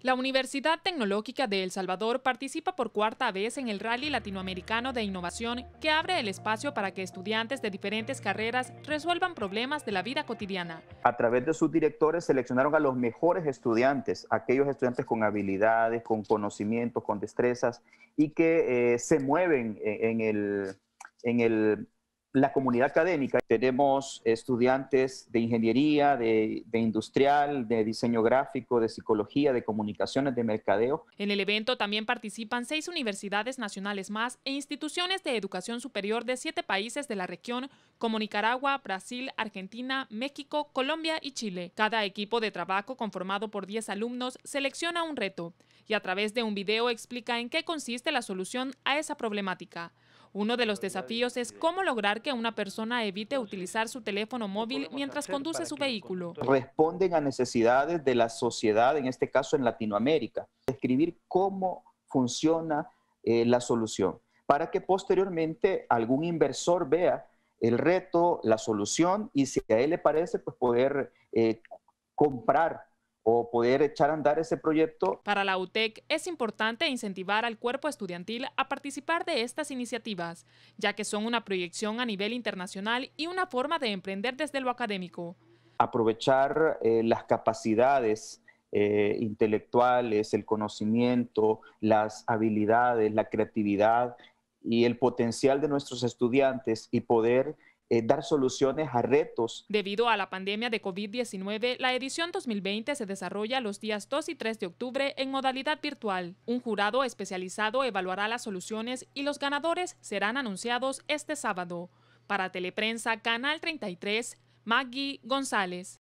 La Universidad Tecnológica de El Salvador participa por cuarta vez en el Rally Latinoamericano de Innovación que abre el espacio para que estudiantes de diferentes carreras resuelvan problemas de la vida cotidiana. A través de sus directores seleccionaron a los mejores estudiantes, aquellos estudiantes con habilidades, con conocimientos, con destrezas y que eh, se mueven eh, en el, en el la comunidad académica. Tenemos estudiantes de ingeniería, de, industrial, de diseño gráfico, de psicología, de comunicaciones, de mercadeo. En el evento también participan seis universidades nacionales más e instituciones de educación superior de siete países de la región, como Nicaragua, Brasil, Argentina, México, Colombia y Chile. Cada equipo de trabajo conformado por 10 alumnos selecciona un reto y a través de un video explica en qué consiste la solución a esa problemática. Uno de los desafíos es cómo lograr que una persona evite utilizar su teléfono móvil mientras conduce su vehículo. Responden a necesidades de la sociedad, en este caso en Latinoamérica. Describir cómo funciona eh, la solución para que posteriormente algún inversor vea el reto, la solución y si a él le parece, pues poder eh, comprar o poder echar a andar ese proyecto. Para la UTEC es importante incentivar al cuerpo estudiantil a participar de estas iniciativas, ya que son una proyección a nivel internacional y una forma de emprender desde lo académico. Aprovechar eh, las capacidades eh, intelectuales, el conocimiento, las habilidades, la creatividad y el potencial de nuestros estudiantes y poder eh, dar soluciones a retos. Debido a la pandemia de COVID-19, la edición 2020 se desarrolla los días 2 y 3 de octubre en modalidad virtual. Un jurado especializado evaluará las soluciones y los ganadores serán anunciados este sábado. Para Teleprensa, Canal 33, Maggie González.